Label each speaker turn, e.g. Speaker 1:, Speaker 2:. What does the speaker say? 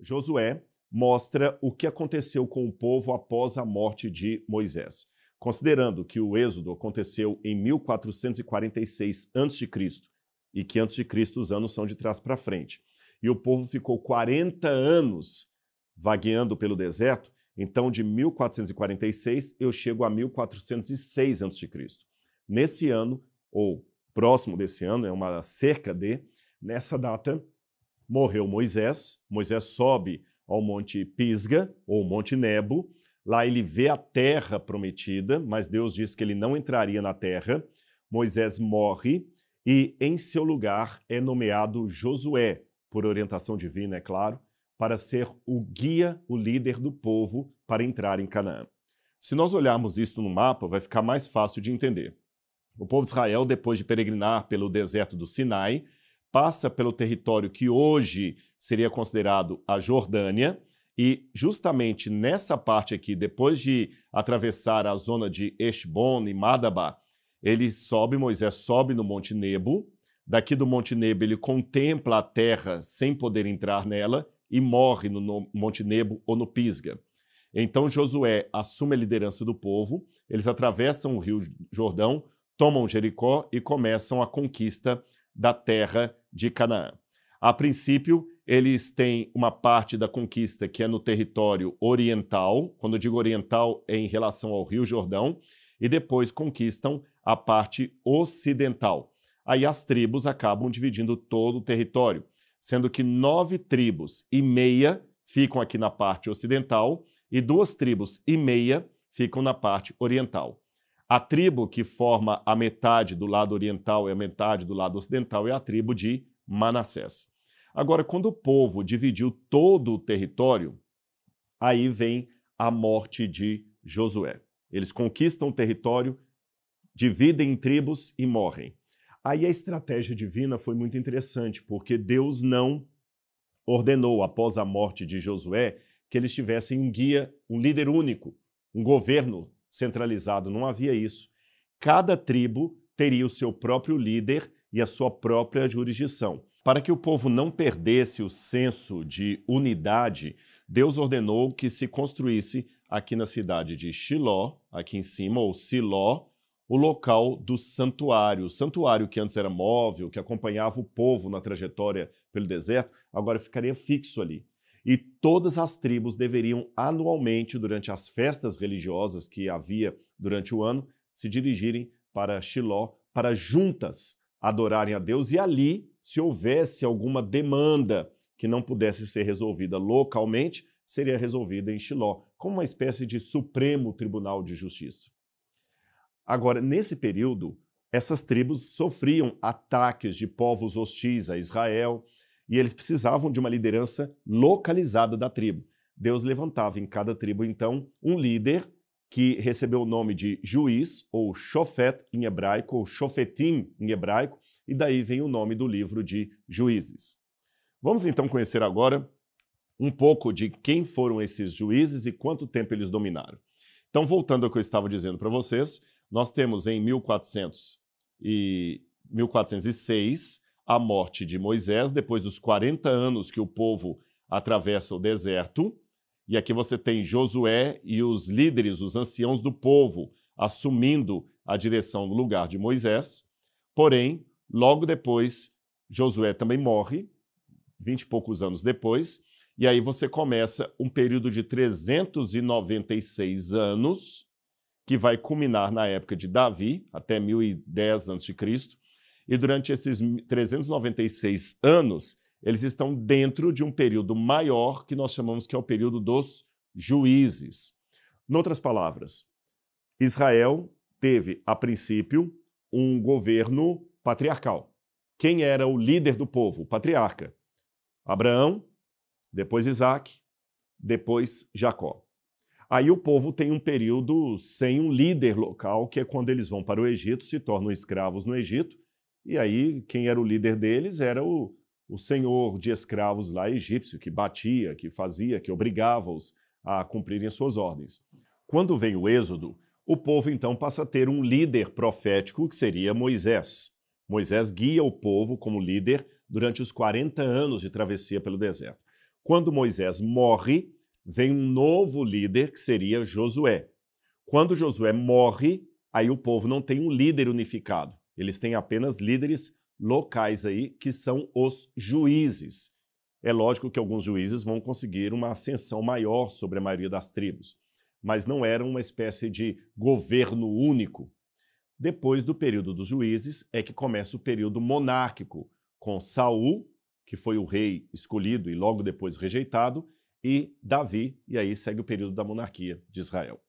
Speaker 1: Josué mostra o que aconteceu com o povo após a morte de Moisés. Considerando que o êxodo aconteceu em 1446 a.C. e que antes de Cristo os anos são de trás para frente, e o povo ficou 40 anos vagueando pelo deserto, então de 1446 eu chego a 1406 a.C. Nesse ano ou próximo desse ano, é uma cerca de nessa data morreu Moisés, Moisés sobe ao Monte Pisga, ou Monte Nebo, lá ele vê a terra prometida, mas Deus diz que ele não entraria na terra. Moisés morre e em seu lugar é nomeado Josué, por orientação divina, é claro, para ser o guia, o líder do povo para entrar em Canaã. Se nós olharmos isto no mapa, vai ficar mais fácil de entender. O povo de Israel, depois de peregrinar pelo deserto do Sinai, passa pelo território que hoje seria considerado a Jordânia. E justamente nessa parte aqui, depois de atravessar a zona de Eshbon e Madaba, ele sobe, Moisés sobe no Monte Nebo. Daqui do Monte Nebo, ele contempla a terra sem poder entrar nela e morre no Monte Nebo ou no Pisga. Então Josué assume a liderança do povo, eles atravessam o Rio Jordão, tomam Jericó e começam a conquista da terra de Canaã. A princípio, eles têm uma parte da conquista que é no território oriental, quando eu digo oriental é em relação ao Rio Jordão, e depois conquistam a parte ocidental. Aí as tribos acabam dividindo todo o território, sendo que nove tribos e meia ficam aqui na parte ocidental e duas tribos e meia ficam na parte oriental. A tribo que forma a metade do lado oriental e a metade do lado ocidental é a tribo de Manassés. Agora, quando o povo dividiu todo o território, aí vem a morte de Josué. Eles conquistam o território, dividem em tribos e morrem. Aí a estratégia divina foi muito interessante, porque Deus não ordenou, após a morte de Josué, que eles tivessem um guia, um líder único, um governo centralizado não havia isso. Cada tribo teria o seu próprio líder e a sua própria jurisdição. Para que o povo não perdesse o senso de unidade, Deus ordenou que se construísse aqui na cidade de Shiló, aqui em cima, ou Siló, o local do santuário. O santuário que antes era móvel, que acompanhava o povo na trajetória pelo deserto, agora ficaria fixo ali e todas as tribos deveriam anualmente, durante as festas religiosas que havia durante o ano, se dirigirem para Shiló para juntas adorarem a Deus e ali, se houvesse alguma demanda que não pudesse ser resolvida localmente, seria resolvida em Shiló, como uma espécie de Supremo Tribunal de Justiça. Agora, nesse período, essas tribos sofriam ataques de povos hostis a Israel, e eles precisavam de uma liderança localizada da tribo. Deus levantava em cada tribo, então, um líder que recebeu o nome de juiz, ou shofet em hebraico, ou shofetim em hebraico, e daí vem o nome do livro de Juízes. Vamos então conhecer agora um pouco de quem foram esses juízes e quanto tempo eles dominaram. Então, voltando ao que eu estava dizendo para vocês, nós temos em 1400 e 1406 a morte de Moisés, depois dos 40 anos que o povo atravessa o deserto. E aqui você tem Josué e os líderes, os anciãos do povo, assumindo a direção no lugar de Moisés. Porém, logo depois, Josué também morre, vinte e poucos anos depois. E aí você começa um período de 396 anos, que vai culminar na época de Davi, até 1010 a.C., e durante esses 396 anos, eles estão dentro de um período maior que nós chamamos que é o período dos juízes. Noutras palavras, Israel teve, a princípio, um governo patriarcal. Quem era o líder do povo? O patriarca. Abraão, depois Isaac, depois Jacó. Aí o povo tem um período sem um líder local, que é quando eles vão para o Egito, se tornam escravos no Egito, e aí, quem era o líder deles era o, o senhor de escravos lá egípcio, que batia, que fazia, que obrigava-os a cumprirem suas ordens. Quando vem o Êxodo, o povo então passa a ter um líder profético, que seria Moisés. Moisés guia o povo como líder durante os 40 anos de travessia pelo deserto. Quando Moisés morre, vem um novo líder, que seria Josué. Quando Josué morre, aí o povo não tem um líder unificado. Eles têm apenas líderes locais aí, que são os juízes. É lógico que alguns juízes vão conseguir uma ascensão maior sobre a maioria das tribos, mas não era uma espécie de governo único. Depois do período dos juízes é que começa o período monárquico, com Saul, que foi o rei escolhido e logo depois rejeitado, e Davi, e aí segue o período da monarquia de Israel.